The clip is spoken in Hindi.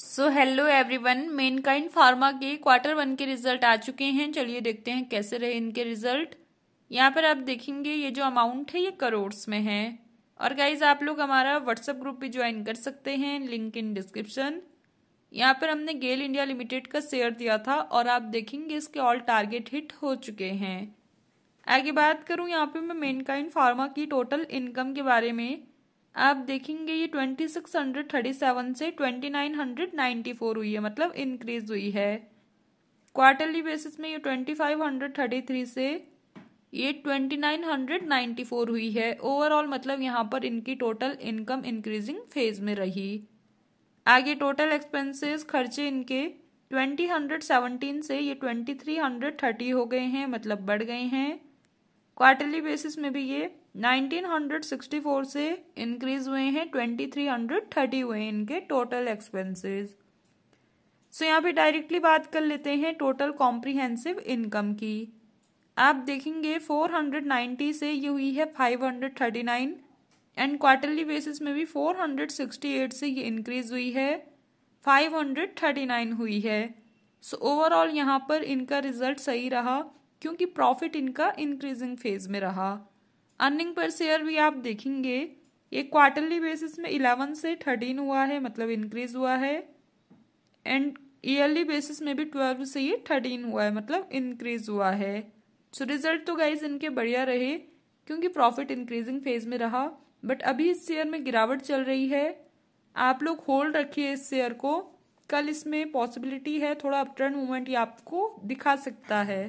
सो हेलो एवरीवन मेनकाइंड फार्मा के क्वार्टर वन के रिजल्ट आ चुके हैं चलिए देखते हैं कैसे रहे इनके रिजल्ट यहाँ पर आप देखेंगे ये जो अमाउंट है ये करोड़्स में है और गाइज आप लोग हमारा व्हाट्सएप ग्रुप भी ज्वाइन कर सकते हैं लिंक इन डिस्क्रिप्शन यहाँ पर हमने गेल इंडिया लिमिटेड का शेयर दिया था और आप देखेंगे इसके ऑल टारगेट हिट हो चुके हैं आगे बात करूँ यहाँ पे मैं मेनकाइंड फार्मा की टोटल इनकम के बारे में आप देखेंगे ये twenty six hundred thirty seven से twenty nine hundred ninety four हुई है मतलब इंक्रीज हुई है क्वार्टरली बेसिस में ये twenty five hundred thirty three से ये twenty nine hundred ninety four हुई है ओवरऑल मतलब यहाँ पर इनकी टोटल इनकम इंक्रीजिंग फेज में रही आगे टोटल एक्सपेंसेस खर्चे इनके ट्वेंटी हंड्रेड सेवनटीन से ये ट्वेंटी थ्री हंड्रेड थर्टी हो गए हैं मतलब बढ़ गए हैं क्वार्टरली बेसिस में भी ये 1964 से इंक्रीज हुए हैं 2330 हुए हैं इनके टोटल एक्सपेंसेस सो यहाँ पे डायरेक्टली बात कर लेते हैं टोटल कॉम्प्रिहेंसिव इनकम की आप देखेंगे 490 से ये हुई है 539 एंड क्वार्टरली बेसिस में भी 468 से ये इंक्रीज हुई है 539 हुई है सो so, ओवरऑल यहाँ पर इनका रिजल्ट सही रहा क्योंकि प्रॉफिट इनका इंक्रीजिंग फेज में रहा अर्निंग पर शेयर भी आप देखेंगे ये क्वार्टरली बेसिस में इलेवन से थर्टीन हुआ है मतलब इंक्रीज हुआ है एंड ईयरली बेसिस में भी ट्वेल्व से ये थर्टीन हुआ है मतलब इंक्रीज हुआ है सो so, रिजल्ट तो गाइज इनके बढ़िया रहे क्योंकि प्रॉफिट इंक्रीजिंग फेज में रहा बट अभी इस शेयर में गिरावट चल रही है आप लोग होल्ड रखिए इस शेयर को कल इसमें पॉसिबिलिटी है थोड़ा अपटर्न मूवमेंट ये आपको दिखा सकता है